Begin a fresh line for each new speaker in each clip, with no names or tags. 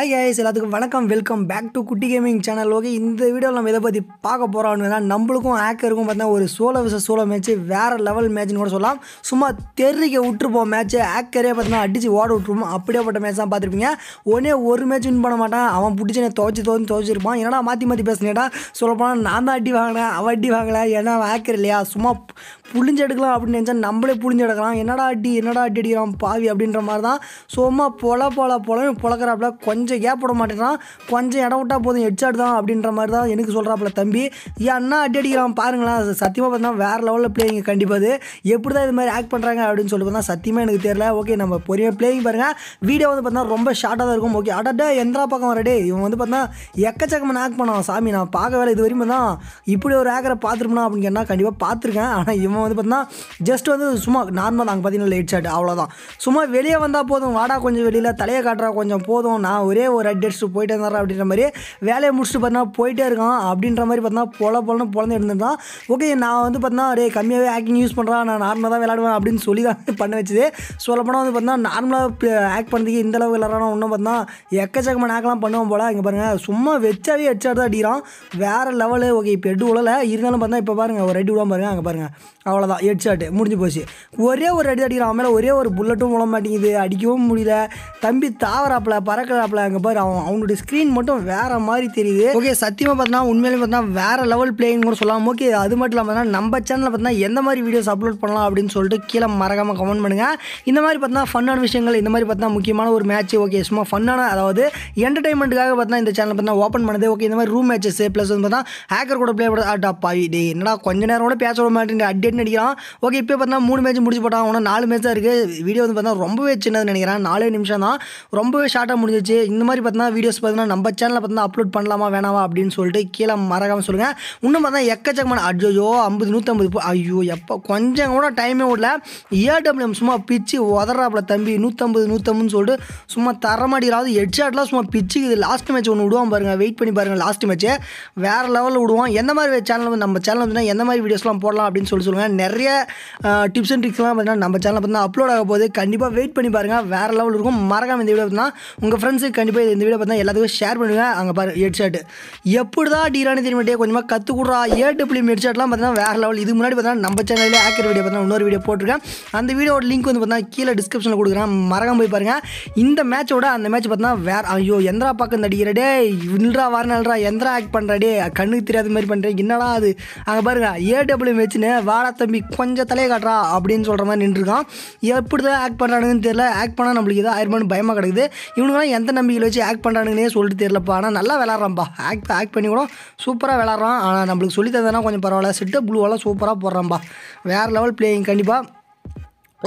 hi guys எல்லாத்துக்கும் வணக்கம் welcome back to குட்டி கேமிங் சேனல் ஓகே இந்த வீடியோவில் நம்ம இதை பற்றி பார்க்க அப்படின்னா நம்மளுக்கும் ஹேக்கருக்கும் பார்த்தீங்கன்னா ஒரு சோல விச சோல மேட்ச்சு வேறு லெவல் மேட்ச்னு கூட சொல்லலாம் சும்மா தெருக்க விட்டுருப்போம் மேட்ச்சு ஹேக்கரே பார்த்தீங்கன்னா அடித்து ஓட விட்டுருப்போம் அப்படியேப்பட்ட மேட்ச் தான் பார்த்துருப்பீங்க ஒன்னே ஒரு மேட்ச் வின் பண்ண மாட்டான் அவன் பிடிச்சி என்ன துவச்சி துவச்சி துவச்சிருப்பான் ஏன்னா மாற்றி மாற்றி பேசினேடா சொல்லப்போனால் நான் தான் அடி வாங்கினேன் அவன் அடி வாங்கலை ஏன்னா அவன் ஹேக்கர் இல்லையா சும்மா புளிஞ்சு எடுக்கலாம் அப்படின்னு நினச்சா நம்மளே புளிஞ்சு எடுக்கலாம் என்னடா அடி என்னடா அடி அடிக்கிறான் பாவி அப்படின்ற மாதிரி தான் சும்மா பொல பொல பொலன்னு பொழக்கிறாப்புல கொஞ்சம் கொஞ்சம் கேப் போட மாட்டேறான் கொஞ்சம் இடம் விட்டால் போதும் ஹெட்ஷாட் தான் அப்படின்ற மாதிரி தான் எனக்கு சொல்கிறாப்பில் தம்பி அண்ணா அடி அடிக்கிறான் பாருங்களேன் சத்தியமாக பார்த்தீங்கன்னா வேறு லெவலில் பிளேயிங் கண்டிப்பாக எப்படி தான் இது மாதிரி ஆக்ட் பண்ணுறாங்க அப்படின்னு சொல்லி பார்த்தா சத்தியமாக எனக்கு தெரியல ஓகே நம்ம பொறுமையாக பிளேயிங் பாருங்கள் வீடியோ வந்து பார்த்தீங்கன்னா ரொம்ப ஷார்ட்டாக தான் இருக்கும் ஓகே அடட்டா எந்திரா பக்கம் வரடே இவன் வந்து பார்த்தீங்கன்னா எக்கச்சக்கமாக ஆக்ட் பண்ணான் சாமி நான் பார்க்க வேலை இது வரைக்கும் தான் இப்படி ஒரு ஆக்கரை பார்த்துருப்பா அப்படின்னு கேட்டால் கண்டிப்பாக பார்த்துருக்கேன் ஆனால் இவன் வந்து பார்த்தீங்கன்னா ஜஸ்ட் வந்து சும்மா நார்மல் அங்கே பார்த்தீங்கன்னா லைட் ஷாட் அவ்வளோதான் சும்மா வெளியே வந்தால் போதும் வாடா கொஞ்சம் வெளியில் தலையை காட்டுறா கொஞ்சம் போதும் நான் ஒரே ஒரு அடி அடிச்சுட்டு போயிட்டே இருந்தாரா அப்படின்ற மாதிரி வேலையை முடிச்சுட்டு பார்த்தா போயிட்டே இருக்கான் அப்படின்ற மாதிரி பார்த்தா பொல போலன்னு பொழந்து எடுத்துருந்தான் ஓகே நான் வந்து பார்த்தா ரே கம்மியாகவே ஆக்டிங் யூஸ் பண்ணுறான் நான் நார்மலாக தான் விளாடுவேன் அப்படின்னு சொல்லி தான் பண்ண வச்சது சொல்லப்போனால் வந்து பார்த்தா நார்மலாக ஆக்ட் பண்ணுறதுக்கு இந்த அளவுக்கு விளாட்றானா ஒன்றும் பார்த்தா எக்கச்சக்கமான ஆக்லாம் பண்ணுவோம் போல் இங்கே பாருங்கள் சும்மா வச்சாவே ஹெட்ஷாட் தான் அடிக்கிறான் வேறு லெவலு ஓகே இப்போ எட்டு உழலை இருந்தாலும் பார்த்தா இப்போ பாருங்கள் ஒரு அடி விடாம பாருங்கள் அங்கே பாருங்கள் அவ்வளோதான் ஹெட்ஷாட் முடிஞ்சு போச்சு ஒரே ஒரு அடி அடிக்கிறான் மேலே ஒரே ஒரு புல்லட்டும் விட மாட்டேங்குது அடிக்கவும் முடியல தம்பி தாவராப்பில் பறக்கிறாப்பில் பரவாயில்ல அங்கே பாரு அவன் அவனுடைய ஸ்க்ரீன் மட்டும் வேற மாதிரி தெரியுது ஓகே சத்தியமாக பார்த்தா உண்மையிலேயே பார்த்தா வேற லெவல் பிளேயிங் கூட சொல்லலாம் ஓகே அது மட்டும் இல்லாமல் பார்த்தா நம்ம சேனலில் பார்த்தா எந்த மாதிரி வீடியோஸ் அப்லோட் பண்ணலாம் அப்படின்னு சொல்லிட்டு கீழே மறக்காமல் கமெண்ட் பண்ணுங்க இந்த மாதிரி பார்த்தா ஃபன்னான விஷயங்கள் இந்த மாதிரி பார்த்தா முக்கியமான ஒரு மேட்ச் ஓகே சும்மா ஃபன்னான அதாவது என்டர்டைன்மெண்ட்டுக்காக பார்த்தா இந்த சேனல் பார்த்தா ஓப்பன் பண்ணது ஓகே இந்த மாதிரி ரூம் மேட்சஸ் ப்ளஸ் வந்து பார்த்தா ஹேக்கர் கூட ப்ளே பண்ணுறது அட்டாப்பா டே என்னடா கொஞ்ச நேரம் கூட பேச விட மாட்டேன் அட்டேட் அடிக்கிறான் ஓகே இப்போ பார்த்தா மூணு மேட்ச் முடிச்சு போட்டான் ஒன்றும் நாலு மேட்ச் தான் இருக்குது வீடியோ வந்து பார்த்தா ரொம்பவே சின்னது நினைக்கிறேன் நாலே நிமிஷம் தான் ரொம்பவே ஷார்ட்டாக முடிஞ்சிச்சு இந்த மாதிரி பார்த்தா வீடியோஸ் பார்த்தீங்கன்னா நம்ம சேனலில் பார்த்தா அப்லோட் பண்ணலாமா வேணாமா அப்படின்னு சொல்லிட்டு கீழே மறக்காமல் சொல்லுங்கள் இன்னும் பார்த்தா எக்கச்சக்கமான அஜோயோ ஐம்பது நூற்றம்பது ஐயோ எப்போ கொஞ்சம் கூட டைமே விடல ஏடபிள்யூஎம் சும்மா பிச்சு உதறாப்புல தம்பி நூற்றம்பது நூற்றம்பதுன்னு சொல்லிட்டு சும்மா தரமாட்டிகளாவது ஹெட்ஷாட்லாம் சும்மா பிச்சு இது லாஸ்ட் மேட்ச் ஒன்று விடுவான் பாருங்கள் வெயிட் பண்ணி பாருங்கள் லாஸ்ட் மேட்ச்சு வேறு லெவலில் விடுவோம் எந்த மாதிரி சேனல் வந்து நம்ம சேனல் வந்து எந்த மாதிரி வீடியோஸ்லாம் போடலாம் அப்படின்னு சொல்லி சொல்லுங்கள் நிறைய டிப்ஸ் அண்ட் ட்ரிக்ஸ்லாம் பார்த்தீங்கன்னா நம்ம சேனலில் பார்த்தீங்கன்னா அப்லோட் ஆக போகுது கண்டிப்பாக வெயிட் பண்ணி பாருங்கள் வேறு லெவல் இருக்கும் மறக்காமல் இந்த வீடியோ பார்த்தீங்கன்னா உங்கள் ஃப்ரெண்ட்ஸுக்கு கண்டிப்பாக இந்த வீடியோ பார்த்தா எல்லாத்துக்கும் ஷேர் பண்ணுவேன் அங்கே பாரு ஹெட்ஷாட் எப்படி தான் டீரானு திரும்பிட்டே கொஞ்சமாக கற்றுக்குடுறா ஏ டபிள்யூ ஹெட்ஷாட்லாம் பார்த்தீங்கன்னா வேறு லெவல் இது முன்னாடி பார்த்தீங்கன்னா நம்ம சேனலில் ஆக்கிற வீடியோ பார்த்தா இன்னொரு வீடியோ போட்டிருக்கேன் அந்த வீடியோட லிங்க் வந்து பார்த்தீங்கன்னா கீழே டிஸ்கிரிப்ஷனில் கொடுக்குறேன் மறக்காம போய் பாருங்கள் இந்த மேட்சோட அந்த மேட்ச் பார்த்தீங்கன்னா வேறு ஐயோ எந்திரா பக்கம் அடிக்கிறடே இன்றா வார நாள்ரா எந்திரா ஆக்ட் பண்ணுறாடே கண்ணுக்கு தெரியாத மாதிரி பண்ணுறேன் என்னடா அது அங்கே ஏ ஏடபிள்யூ மேட்ச்னு வாடா தம்பி கொஞ்சம் தலையை காட்டுறா அப்படின்னு சொல்கிற மாதிரி நின்றுருக்கான் எப்படி தான் ஆக்ட் பண்ணுறாங்கன்னு தெரியல ஆக்ட் பண்ணால் நம்மளுக்கு ஏதோ ஆயிரம் பயமாக கிடக்குது இவனுக்குலாம் எந்த நம்பிக்கை தம்பிகளை வச்சு ஆக்ட் பண்ணுறானுங்கனே சொல்லிட்டு தெரியலப்பா ஆனால் நல்லா விளாட்றான்ப்பா ஆக்ட் ஆக்ட் பண்ணி கூட சூப்பராக விளாட்றான் ஆனால் நம்மளுக்கு சொல்லி தந்தேன்னா கொஞ்சம் பரவாயில்ல செட்டப் ப்ளூவெல்லாம் சூப்பராக போடுறான்ப்பா வேறு லெவல் பிளேயிங் கண்டிப்பாக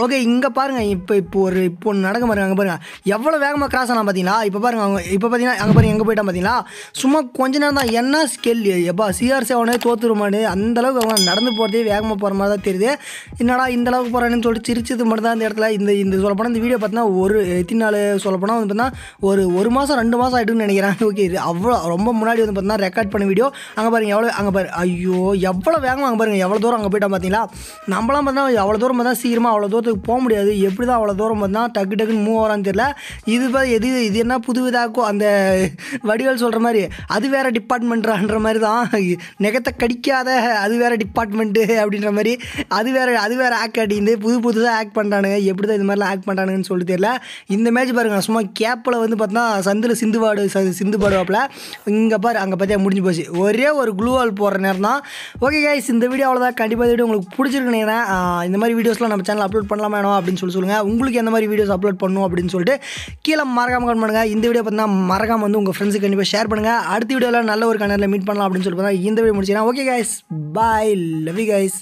ஓகே இங்கே பாருங்கள் இப்போ இப்போ ஒரு இப்போ ஒன்று நடக்க பாருங்க அங்கே பாருங்கள் எவ்வளோ வேகமாக கிராஸ் ஆனால் பார்த்தீங்களா இப்போ பாருங்கள் அவங்க இப்போ பார்த்தீங்கன்னா அங்கே பாருங்க எங்கே போயிட்டான் பார்த்தீங்களா சும்மா கொஞ்ச நேரம் தான் என்ன ஸ்கெல் எப்பா சிஆர் செவனே தோத்துருமானு அளவுக்கு அவங்க நடந்து போகிறதே வேகமாக போகிற மாதிரி தான் தெரியுது என்னடா இந்த அளவுக்கு போகிறான்னு சொல்லிட்டு சிரிச்சது மட்டும் தான் இந்த இடத்துல இந்த இந்த சொல்லப்போனால் இந்த வீடியோ பார்த்தீங்கன்னா ஒரு எத்தி நாள் சொல்லப்போனால் வந்து பார்த்தீங்கன்னா ஒரு ஒரு மாதம் ரெண்டு மாதம் ஆகிட்டுன்னு நினைக்கிறேன் ஓகே அவ்வளோ ரொம்ப முன்னாடி வந்து பார்த்தீங்கன்னா ரெக்கார்ட் பண்ண வீடியோ அங்கே பாருங்கள் எவ்வளோ அங்கே பாரு ஐயோ எவ்வளோ வேகமாக அங்கே பாருங்கள் எவ்வளோ தூரம் அங்கே போயிட்டான் பார்த்தீங்களா நம்மளாம் பார்த்தீங்கன்னா எவ்வளோ தூரம் பார்த்தா சீக்கிரமாக அவ்வளோ தூரம் தூரத்துக்கு போக முடியாது எப்படி தான் அவ்வளோ தூரம் வந்தால் டக்கு டக்குன்னு மூவ் ஆகிறான்னு தெரியல இது எது இது என்ன புதுவிதாக்கும் அந்த வடிவல் சொல்கிற மாதிரி அது வேறு டிபார்ட்மெண்ட்றான்ற மாதிரி தான் நெகத்தை கடிக்காத அது வேறு டிபார்ட்மெண்ட்டு அப்படின்ற மாதிரி அது வேறு அது வேறு ஆக்ட் அடிந்து புது புதுசாக ஆக்ட் பண்ணுறானுங்க எப்படி தான் இது மாதிரிலாம் ஆக்ட் பண்ணுறானுங்கன்னு சொல்லி தெரியல இந்த மேட்ச் பாருங்கள் சும்மா கேப்பில் வந்து பார்த்தோன்னா சந்தில் சிந்துபாடு சிந்துபாடுவாப்பில் இங்கே பாரு அங்கே பார்த்தா முடிஞ்சு போச்சு ஒரே ஒரு குளூவால் போடுற நேரம் தான் ஓகே கைஸ் இந்த வீடியோ அவ்வளோதான் கண்டிப்பாக வீடியோ உங்களுக்கு பிடிச்சிருக்கு இந்த மாதிரி வீடியோஸ்லாம் நம்ம சேனல் அப்லோட் பண்ணலாமா வேணும் அப்படின்னு சொல்லி சொல்லுங்கள் உங்களுக்கு எந்த மாதிரி வீடியோஸ் அப்லோட் பண்ணணும் அப்படின்னு சொல்லிட்டு கீழே மறக்காமல் கமெண்ட் பண்ணுங்கள் இந்த வீடியோ பார்த்தீங்கன்னா மறக்காமல் வந்து உங்கள் ஃப்ரெண்ட்ஸுக்கு கண்டிப்பாக ஷேர் பண்ணுங்கள் அடுத்த வீடியோவில் நல்ல ஒரு கணரில் மீட் பண்ணலாம் அப்படின்னு சொல்லி பார்த்தா இந்த வீடியோ முடிச்சுன்னா okay guys bye love you guys